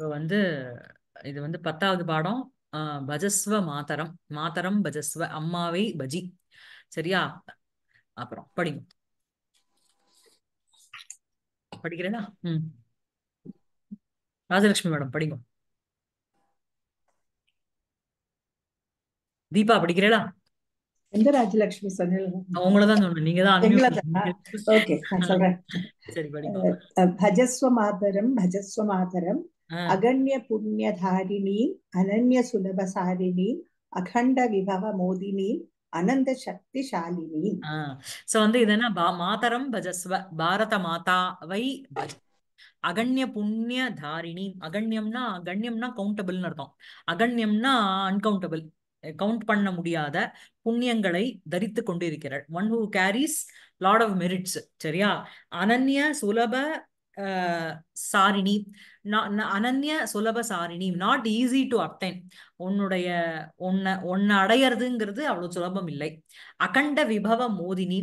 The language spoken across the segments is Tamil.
ஸோ வந்து இது வந்து பத்தாவது பாடம் பஜஸ்வ மாதரம் மாதரம் பஜஸ்வ அம்மாவை பஜி சரியா அப்புறம் படிங்க படிக்கிறேனா ம் ராஜலட்சுமி மேடம் படிங்க தீபா படிக்கிறேடா எந்த ராஜலட்சுமி அவங்களதான் சொன்னேன் நீங்க தான் ஓகே சொல்றேன் சரி படிங்க பஜஸ்வ மாதரம் பஜஸ்வ மாதரம் அகண்ய புண்ணியதாரிணி அனன்ய சுலபசாரிணி அகண்ட விபவ மோதினி அனந்த சக்திசாலினி சோ வந்து என்ன மாதரம் பஜஸ்வ பாரத மாதாவை அகண்ய புண்ணிய தாரிணி அகண்யம்னா அகண்யம்னா கவுண்டபிள்னு அர்த்தம் அகண்யம்னா அன்கவுண்டபிள் கவுண்ட் பண்ண முடியாத புண்ணியங்களை தரித்து கொண்டிருக்கிறாள் one who carries lot of merits சரியா அனன்ய சுலப சாரிணி அனன்ய சுலப சாரிணி நாட் ஈஸி டு அப்டைன் உன்னுடைய ஒன்ன ஒன்ன அடையறதுங்கிறது அவ்வளவு சுலபம் இல்லை அகண்ட விபவ மோதினி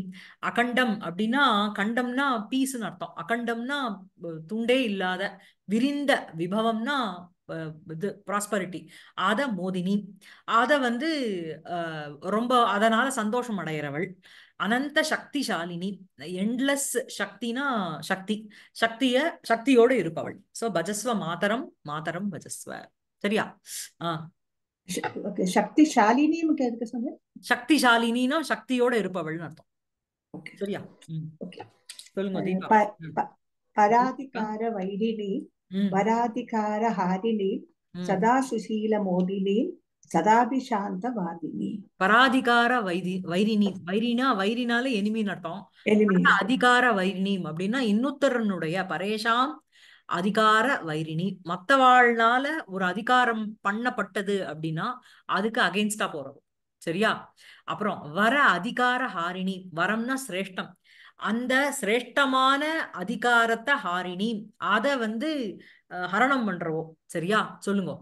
அகண்டம் அப்படின்னா கண்டம்னா பீஸ்னு அர்த்தம் அகண்டம்னா துண்டே இல்லாத விரிந்த விபவம்னா இது ப்ராஸ்பரிட்டி அதை மோதினி அதை வந்து ரொம்ப அதனால சந்தோஷம் அடைகிறவள் அனந்த சக்திசாலினி எண்ட்லெஸ் சக்தினா சக்தி சக்திய சக்தியோடு இருப்பவள் சோ பஜஸ்வ மாதரம் மாதரம் பஜஸ்வ சரியா ஆஹ் சக்திசாலினா சக்தியோட இருப்பவள் அர்த்தம் சரியா பராதிகார வைடினி பராதிகார ஹாரினி சதா சுசீல மோதினி பராதிகார வைதி வைரினி வைரினா வைரினால எனிமின் அர்த்தம் அதிகார வைரினி அப்படின்னா இன்னொத்தரனுடைய பரேஷாம் அதிகார வைரினி வாழ்னால ஒரு அதிகாரம் பண்ணப்பட்டது அப்படின்னா அதுக்கு அகைன்ஸ்டா போறது சரியா அப்புறம் வர அதிகார ஹாரிணி வரம்னா சிரேஷ்டம் அந்த சிரேஷ்டமான அதிகாரத்தை ஹாரிணி அத வந்து ஹரணம் பண்றவோ சரியா சொல்லுங்க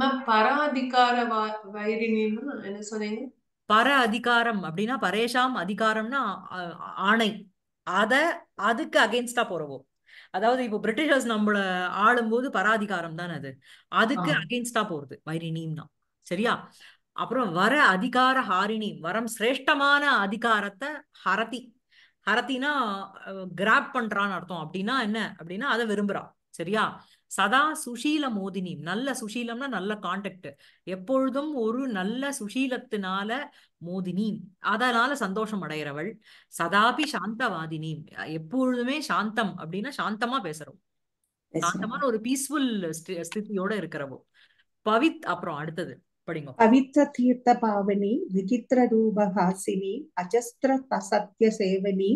மேம் பராதிகார வைரிணின்னு என்ன சொன்னீங்க பர அதிகாரம் அப்படின்னா பரேஷாம் அதிகாரம்னா ஆணை அத அதுக்கு அகேன்ஸ்டா போறவோ அதாவது இப்போ பிரிட்டிஷர்ஸ் நம்மள ஆளும் போது பராதிகாரம் தானே அது அதுக்கு அகேன்ஸ்டா போறது வைரிணின்னா சரியா அப்புறம் வர அதிகார ஹாரிணி வரம் சிரேஷ்டமான அதிகாரத்தை ஹரதி ஹரத்தினா கிராப் பண்றான்னு அர்த்தம் அப்படின்னா என்ன அப்படின்னா அதை விரும்புறா சரியா சதா சுஷீல மோதினி நல்ல சுஷீலம்னா நல்ல கான்டாக்ட் எப்பொழுதும் ஒரு நல்ல சுஷீலத்தினால மோதினி அதனால சந்தோஷம் அடைகிறவள் சதாபி சாந்தவாதினி எப்பொழுதுமே சாந்தம் அப்படின்னா சாந்தமா பேசுறோம் சாந்தமான ஒரு பீஸ்ஃபுல் ஸ்திதியோட இருக்கிறவோ பவித் அப்புறம் அடுத்தது படிங்க பவித்ர தீர்த்த பாவனி விசித்திர ரூபஹாசினி அஜஸ்திர சத்திய சேவனி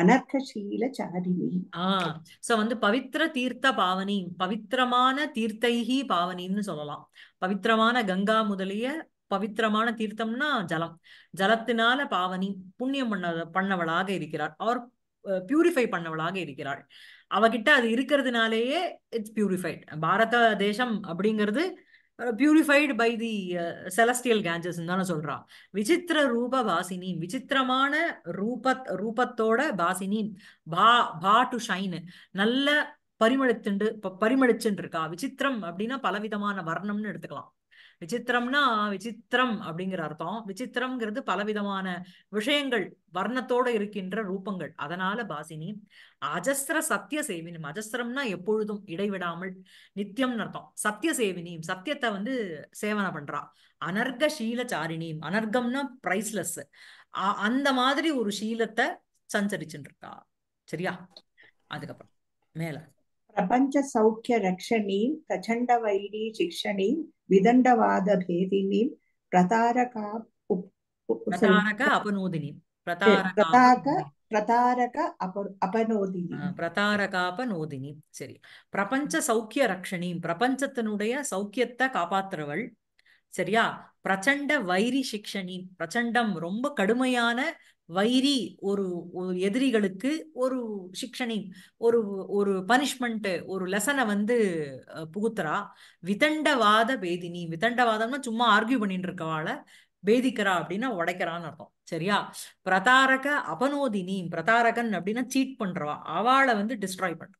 அனர்கசீல சாரிணி ஆஹ் சோ வந்து பவித்ர தீர்த்த பாவனி பவித்திரமான தீர்த்தைகி பாவனின்னு சொல்லலாம் பவித்திரமான கங்கா முதலிய பவித்திரமான தீர்த்தம்னா ஜலம் ஜலத்தினால பாவனி புண்ணியம் பண்ண பண்ணவளாக இருக்கிறார் அவர் பியூரிஃபை பண்ணவளாக இருக்கிறாள் அவகிட்ட அது இருக்கிறதுனாலேயே இட்ஸ் பியூரிஃபைட் பாரத தேசம் அப்படிங்கிறது purified by the celestial Ganges தானே சொல்றான் விசித்திர ரூப வாசினி விசித்திரமான ரூப ரூபத்தோட வாசினி பா பா டு ஷைனு நல்ல பரிமளித்துண்டு பரிமளிச்சுட்டு இருக்கா விசித்திரம் அப்படின்னா பலவிதமான வர்ணம்னு எடுத்துக்கலாம் விசித்திரம்னா விசித்திரம் அப்படிங்கிற அர்த்தம் விசித்திரம்ங்கிறது பலவிதமான விஷயங்கள் வர்ணத்தோட இருக்கின்ற ரூபங்கள் அதனால பாசினி அஜஸ்திர சத்திய சேவினியும் அஜஸ்திரம்னா எப்பொழுதும் இடைவிடாமல் நித்தியம்னு அர்த்தம் சத்திய சேவினியும் சத்தியத்தை வந்து சேவனை பண்றா அனர்க சீல சாரிணியும் அனர்கம்னா பிரைஸ்லெஸ் அந்த மாதிரி ஒரு சீலத்தை சஞ்சரிச்சுட்டு இருக்கா சரியா அதுக்கப்புறம் மேல பிரபஞ்ச சௌக்கிய प्रपञ्चसौख्यरक्षणीं प्रचण्डवैरीशिक्षणीं विदण्डवादभेदिनीं प्रतारका प्रतारक अपनोदिनीं प्रतारक பிரதாரக அபனோதினி பிரதாரகாபனோதினி சரி பிரபஞ்ச சௌக்கிய ரக்ஷணி பிரபஞ்சத்தினுடைய சௌக்கியத்தை காப்பாத்துறவள் சரியா பிரச்சண்ட வைரி சிக்ஷணி பிரச்சண்டம் ரொம்ப கடுமையான வைரி ஒரு எதிரிகளுக்கு ஒரு சிக்ஷனை ஒரு ஒரு பனிஷ்மெண்ட் ஒரு லெசனை வந்து புகுத்துறா விதண்டவாத பேதினி விதண்டவாதம்னா சும்மா ஆர்கியூ பண்ணிட்டு இருக்கவாள பேதிக்கிறா அப்படின்னா உடைக்கிறான்னு அர்த்தம் சரியா பிரதாரக அபனோதினி பிரதாரகன் அப்படின்னா சீட் பண்றவா அவளை வந்து டிஸ்ட்ராய் பண்ற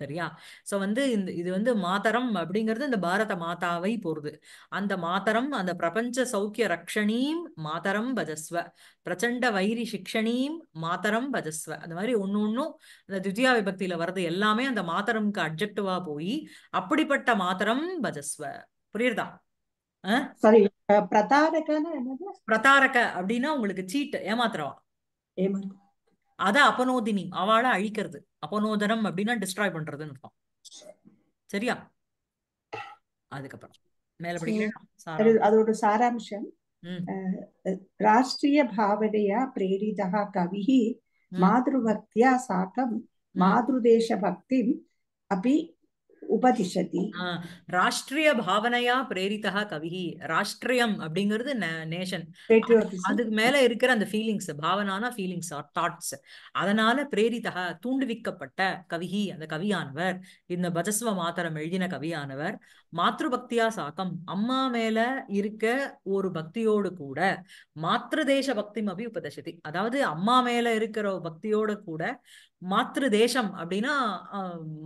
சரியா சோ வந்து இந்த இது வந்து மாதரம் அப்படிங்கிறது இந்த பாரத மாதாவை போறது அந்த மாதரம் அந்த பிரபஞ்ச சௌக்கிய ரக்ஷணீம் மாதரம் பஜஸ்வ பிரச்சண்ட வைரி சிக்ஷணீம் மாதரம் பஜஸ்வ அந்த மாதிரி ஒன்னு ஒன்னும் அந்த துதியா விபக்தியில வர்றது எல்லாமே அந்த மாதரம்க்கு அப்ஜெக்டிவா போய் அப்படிப்பட்ட மாதரம் பஜஸ்வ புரியுறதா பிரதாரக அப்படின்னா உங்களுக்கு சீட்டு ஏமாத்துறவா ஏமாத்த அதை அபனோதினி அவளை அழிக்கிறது அபனோதனம் அப்படின்னா டிஸ்ட்ராய் பண்றதுன்னு இருப்பான் சரியா அதுக்கப்புறம் அதோட சாராம்சம் ராஷ்டிரிய பாவனையா பிரேரிதா கவி மாதృவக்தியா சாக்கம் தேச பக்தி அப்படி உபதிஷதி ராஷ்டிரிய பாவனையா பிரேரிதா கவி ராஷ்டிரியம் அப்படிங்கிறது நேஷன் அதுக்கு மேல இருக்கிற அந்த ஃபீலிங்ஸ் பாவனானா ஃபீலிங்ஸ் ஆர் தாட்ஸ் அதனால பிரேரிதா தூண்டுவிக்கப்பட்ட கவிகி அந்த கவியானவர் இந்த பஜஸ்வ மாத்தரம் எழுதின கவியானவர் மாத்ரு பக்தியா சாக்கம் அம்மா மேல இருக்க ஒரு பக்தியோடு கூட மாத்ரு தேச பக்தி அபி உபதேசதி அதாவது அம்மா மேல இருக்கிற பக்தியோட கூட மாத்திரு தேசம் அப்படின்னா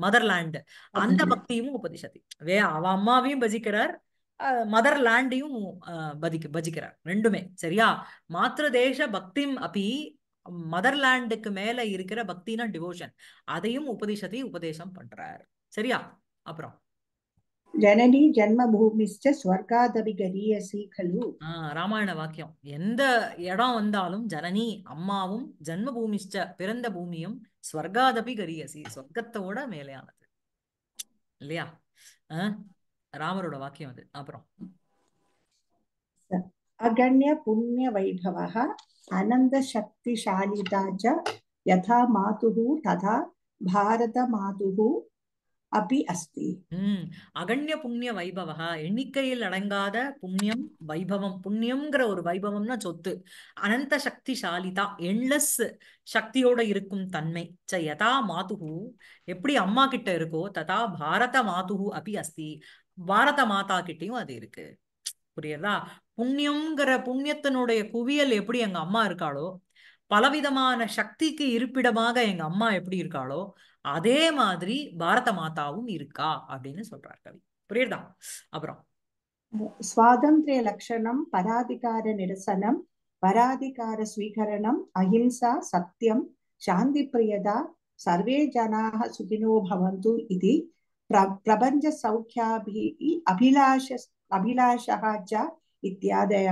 மதர்லேண்டு அந்த பக்தியும் உபதிஷதி வே அவ அம்மாவையும் பஜிக்கிறார் மதர் லேண்டையும் பதிக்க பஜிக்கிறார் ரெண்டுமே சரியா மாத்திரு தேச பக்திம் அப்படி லேண்டுக்கு மேல இருக்கிற பக்தினா டிவோஷன் அதையும் உபதிஷத்தை உபதேசம் பண்றார் சரியா அப்புறம் ஜனனி ஜென்மபூமிஸ்ட ஸ்வர்காதபி கரியசி கலு ராமாயண வாக்கியம் எந்த இடம் வந்தாலும் ஜனனி அம்மாவும் ஜென்மபூமிஸ்ட பிறந்த பூமியும் ஸ்வர்காதபி கரியசி ஸ்வர்க்கத்தோட மேலையானது இல்லையா ராமரோட வாக்கியம் அது அப்புறம் அகண்ய புண்ணிய வைபவ அனந்த சக்திசாலிதா யதா மாதுகு ததா பாரத மாதுகு அப்படி அஸ்தி அகண்ய புண்ணிய வைபவா எண்ணிக்கையில் அடங்காத புண்ணியம் வைபவம் புண்ணியம்ங்கிற ஒரு வைபவம்னா சொத்து அனந்த சக்தி சாலிதா எண்ட்லெஸ் சக்தியோட இருக்கும் தன்மை ச யதா மாதுகு எப்படி அம்மா கிட்ட இருக்கோ ததா பாரத மாதுகு அப்படி அஸ்தி பாரத மாதா கிட்டையும் அது இருக்கு புரியுதா புண்ணியம்ங்கிற புண்ணியத்தினுடைய குவியல் எப்படி எங்க அம்மா இருக்காளோ பலவிதமான சக்திக்கு இருப்பிடமாக எங்க அம்மா எப்படி இருக்காளோ அதே மாதிரி பாரத மாதாவும் இருக்கா அப்படின்னு சொல்றார் கவி புரியுதா அப்புறம் சுவாதந்திரிய லட்சணம் பராதிகார நிரசனம் பராதிகார ஸ்வீகரணம் அஹிம்சா சத்தியம் சாந்தி பிரியதா சர்வே ஜனாக சுகினோ பவந்து இது பிரபஞ்ச சௌக்கியாபி அபிலாஷ அபிலாஷா இத்தியாதய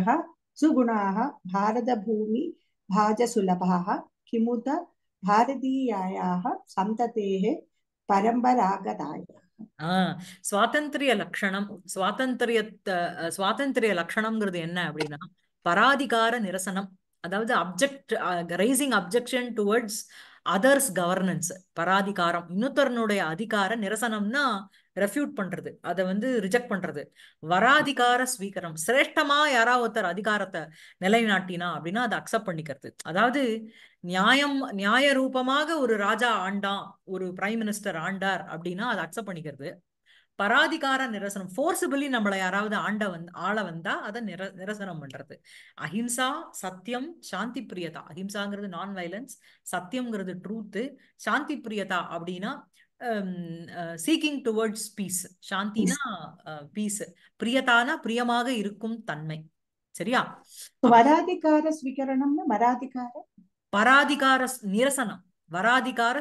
சுகுணாக பாரத பூமி பாஜ சுலபாக கிமுத भारतीयायाः सन्ततेः பரம்பராகதாய சுவாதந்திரிய லட்சணம் சுவாதந்திரிய சுவாதந்திரிய லட்சணம்ங்கிறது என்ன அப்படின்னா பராதிகார நிரசனம் அதாவது object raising objection towards others governance பராதிகாரம் இன்னொருத்தரனுடைய அதிகார நிரசனம்னா ரெஃப்யூட் பண்றது அதை வந்து ரிஜெக்ட் பண்றது வராதிகார ஸ்வீகரம் சிரேஷ்டமா யாராவது ஒருத்தர் அதிகாரத்தை நிலைநாட்டினா அப்படின்னா அதை அக்செப்ட் பண்ணிக்கிறது அதாவது நியாயம் நியாய ரூபமாக ஒரு ராஜா ஆண்டான் ஒரு பிரைம் மினிஸ்டர் ஆண்டார் அப்படின்னா அதை அக்செப்ட் பண்ணிக்கிறது பராதிகார நிரசனம் ஃபோர்ஸபிளி நம்மளை யாராவது ஆண்ட வந் ஆள வந்தா அதை நிர நிரசனம் பண்றது அஹிம்சா சத்தியம் சாந்தி பிரியதா அஹிம்சாங்கிறது நான் வயலன்ஸ் சத்தியம்ங்கிறது ட்ரூத்து சாந்தி பிரியதா அப்படின்னா சீக்கிங் டுவர்ட்ஸ் பீஸ் சாந்தினா பீஸ் பிரியதானா பிரியமாக இருக்கும் தன்மை சரியா பராதிகார ஸ்வீகரணம்னா பராதிகார நிரசனம் வராதிகார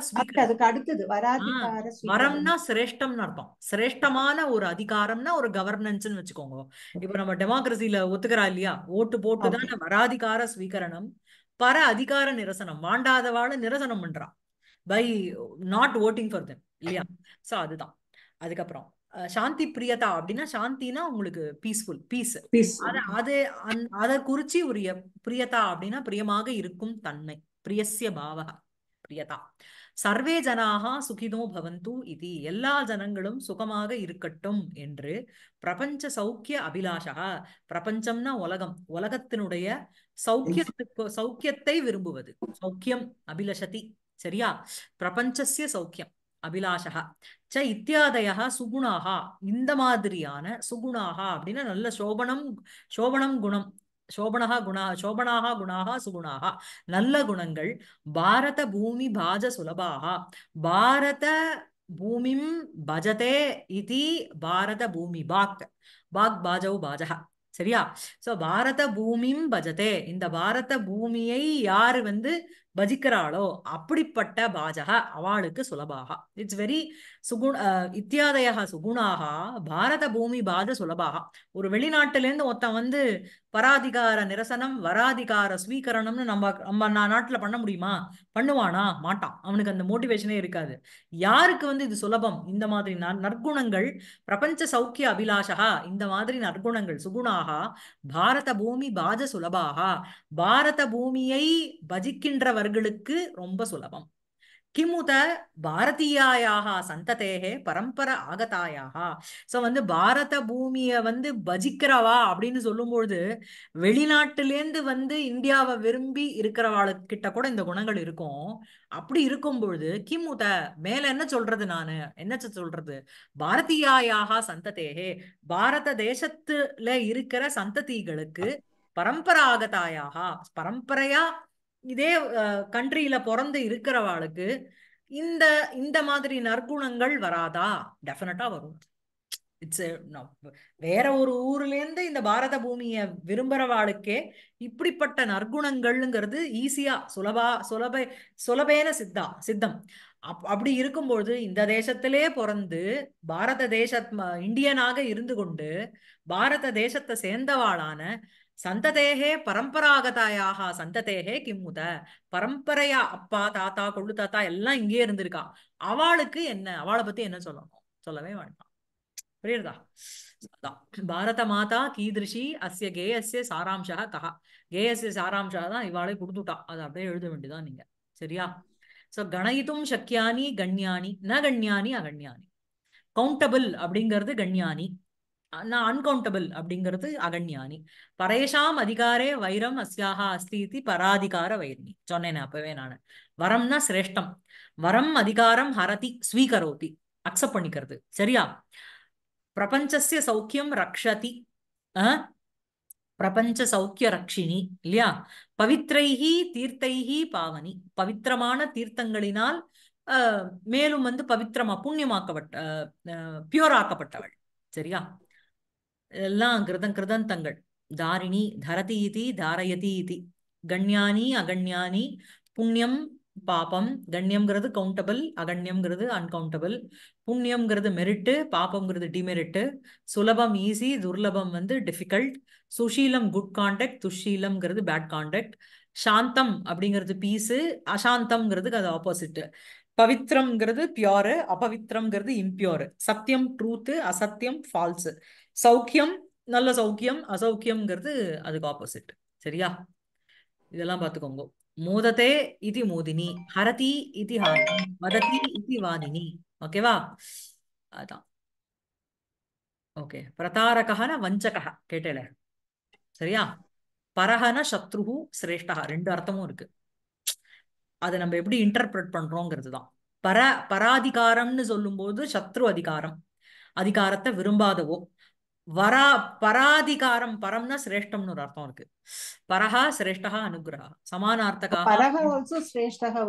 அடுத்தது வராதிகார வரம்னா சிரேஷ்டம்னு அர்த்தம் சிரேஷ்டமான ஒரு அதிகாரம்னா ஒரு கவர்னன்ஸ் வச்சுக்கோங்க இப்ப நம்ம டெமோக்ரஸில ஒத்துக்கிறா இல்லையா ஓட்டு போட்டுதான வராதிகார ஸ்வீகரணம் பர அதிகார நிரசனம் வாண்டாதவாழ நிரசனம் பண்றான் by not voting for them இல்லையா சோ அதுதான் அதுக்கப்புறம் சாந்தி பிரியதா அப்படின்னா சாந்தினா உங்களுக்கு பீஸ்ஃபுல் பீஸ் அது அதை குறிச்சி ஒரு பிரியதா அப்படின்னா பிரியமாக இருக்கும் தன்மை பிரியசிய பாவகா பிரியதா சர்வே ஜனாக சுகிதோ பவந்து இது எல்லா ஜனங்களும் சுகமாக இருக்கட்டும் என்று பிரபஞ்ச சௌக்கிய அபிலாஷகா பிரபஞ்சம்னா உலகம் உலகத்தினுடைய சௌக்கியத்துக்கு சௌக்கியத்தை விரும்புவது சௌக்கியம் அபிலஷதி சரியா பிரபஞ்சசிய சௌக்கியம் அபிலாஷா ச இத்தியாதய சுகுணாகா இந்த மாதிரியான சுகுணாகா அப்படின்னா நல்ல சோபனம் சோபனம் குணம் சோபனகா குணா சோபனாகா குணாகா சுகுணாகா நல்ல குணங்கள் பாரத பூமி பாஜ சுலபாகா பாரத பூமிம் பஜதே இது பாரத பூமி பாக் பாக் பாஜவு பாஜகா சரியா சோ பாரத பூமியும் பஜதே இந்த பாரத பூமியை யாரு வந்து பஜிக்கிறாளோ அப்படிப்பட்ட பாஜக அவளுக்கு சுலபாக இட்ஸ் வெரி சுகுண இத்தியாதய சுகுணாக பாரத பூமி பாத சுலபாக ஒரு வெளிநாட்டிலேருந்து ஒருத்தன் வந்து பராதிகார நிரசனம் வராதிகார ஸ்வீகரணம்னு நம்ம நம்ம நான் நாட்டில் பண்ண முடியுமா பண்ணுவானா மாட்டான் அவனுக்கு அந்த மோட்டிவேஷனே இருக்காது யாருக்கு வந்து இது சுலபம் இந்த மாதிரி நற்குணங்கள் பிரபஞ்ச சௌக்கிய அபிலாஷா இந்த மாதிரி நற்குணங்கள் சுகுணாக பாரத பூமி பாஜ சுலபாக பாரத பூமியை பஜிக்கின்றவர் அவர்களுக்கு ரொம்ப சுலபம் கிமுத பாரதியாயாக சந்ததேகே பரம்பர ஆகதாயாக ஸோ வந்து பாரத பூமியை வந்து பஜிக்கிறவா அப்படின்னு சொல்லும்பொழுது வெளிநாட்டிலேருந்து வந்து இந்தியாவை விரும்பி இருக்கிறவாளுக்கிட்ட கூட இந்த குணங்கள் இருக்கும் அப்படி இருக்கும் பொழுது கிமுத மேல என்ன சொல்றது நானு என்ன சொல்றது பாரதியாயாக சந்ததேகே பாரத தேசத்துல இருக்கிற சந்ததிகளுக்கு பரம்பராகதாயாக பரம்பரையா இதே கண்ட்ரியில பிறந்து இருக்கிறவாளுக்கு இந்த இந்த மாதிரி நற்குணங்கள் வராதா டெஃபினட்டா வரும் இட்ஸ் வேற ஒரு ஊர்லேருந்து இந்த பாரத பூமியை விரும்புறவாளுக்கே இப்படிப்பட்ட நற்குணங்கள்ங்கிறது ஈஸியா சுலபா சுலப சுலபேன சித்தா சித்தம் அப் அப்படி இருக்கும்பொழுது இந்த தேசத்திலே பிறந்து பாரத தேச இந்தியனாக இருந்து கொண்டு பாரத தேசத்தை சேர்ந்தவாளான சந்ததேகே பரம்பராகதாயாக சந்ததேகே கிம்முத பரம்பரையா அப்பா தாத்தா கொள்ளு தாத்தா எல்லாம் இங்கேயே இருந்திருக்கா அவளுக்கு என்ன அவளை பத்தி என்ன சொல்லணும் சொல்லவே வேண்டாம் புரியுறதா பாரத மாதா கீதிருஷி அஸ்ய கேயஸ்ய சாராம்சா கஹா கேயஸ்ய சாராம்சா தான் இவாளே கொடுத்துட்டா அதை அப்படியே எழுத வேண்டியதான் நீங்க சரியா சோ கணயித்தும் சக்கியானி கண்யானி ந கண்யானி அகண்யானி கவுண்டபிள் அப்படிங்கிறது கண்யானி நான் அன்கவுண்டபிள் அப்படிங்கிறது அகன்யானி பரேஷாம் அதிகாரே வைரம் அஸ்யாகா அஸ்தீதி பராதிகார வைரணி சொன்னேன் அப்பவே நான் வரம்னா சிரேஷ்டம் வரம் அதிகாரம் ஹரதி ஸ்வீகரோதி அக்செப்ட் பண்ணிக்கிறது சரியா பிரபஞ்சசிய சௌக்கியம் ரக்ஷதி பிரபஞ்ச சௌக்கிய ரக்ஷினி இல்லையா பவித்ரைஹி தீர்த்தைஹி பாவனி பவித்திரமான தீர்த்தங்களினால் மேலும் வந்து பவித்திரமா புண்ணியமாக்கப்பட்ட பியூர் ஆக்கப்பட்டவள் சரியா எல்லாம் கிருதம் கிருதந்தங்கள் தாரிணி தரதி இதி தாரயதி இதி கண்யானி அகண்யானி புண்ணியம் பாபம் கண்ணியம்ங்கிறது கவுண்டபிள் அகண்யம்ங்கிறது அன்கவுண்டபிள் புண்ணியம்ங்கிறது மெரிட்டு பாப்பம்ங்கிறது டிமெரிட்டு சுலபம் ஈஸி துர்லபம் வந்து டிஃபிகல்ட் சுஷீலம் குட் காண்டக்ட் துஷீலம்ங்கிறது பேட் காண்டக்ட் சாந்தம் அப்படிங்கிறது பீஸு அசாந்தம்ங்கிறதுக்கு அது ஆப்போசிட்டு பவித்ரம்ங்கிறது பியோரு அபவித்ரம்ங்கிறது இம்பியோரு சத்தியம் ட்ரூத்து அசத்தியம் ஃபால்ஸு சௌக்கியம் நல்ல சௌக்கியம் அசௌக்கியம்ங்கிறது அதுக்கு ஆப்போசிட் சரியா இதெல்லாம் பார்த்துக்கோங்க மோததே இது மோதினி ஹரதி இது மதத்தி இது வாதினி ஓகேவா அதான் ஓகே பிரதாரகன வஞ்சக கேட்டேல சரியா பரஹன சத்ருஹு சிரேஷ்டா ரெண்டு அர்த்தமும் இருக்கு அதை நம்ம எப்படி இன்டர்பிரட் பண்றோங்கிறது தான் பர பராதிகாரம்னு சொல்லும்போது சத்ரு அதிகாரம் அதிகாரத்தை விரும்பாதவோ வரா பராதிகாரம் பரம்னா சிரேஷ்டம்னு ஒரு அர்த்தம் இருக்கு பரஹா சிரேஷ்டா அனுகிரகா சமானார்த்தகா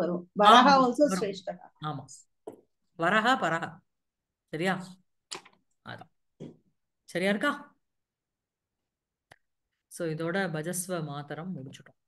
வரும் ஆமா வரஹா பரஹா சரியா அதான் சரியா இருக்கா சோ இதோட பஜஸ்வ மாத்தரம் முடிச்சுட்டோம்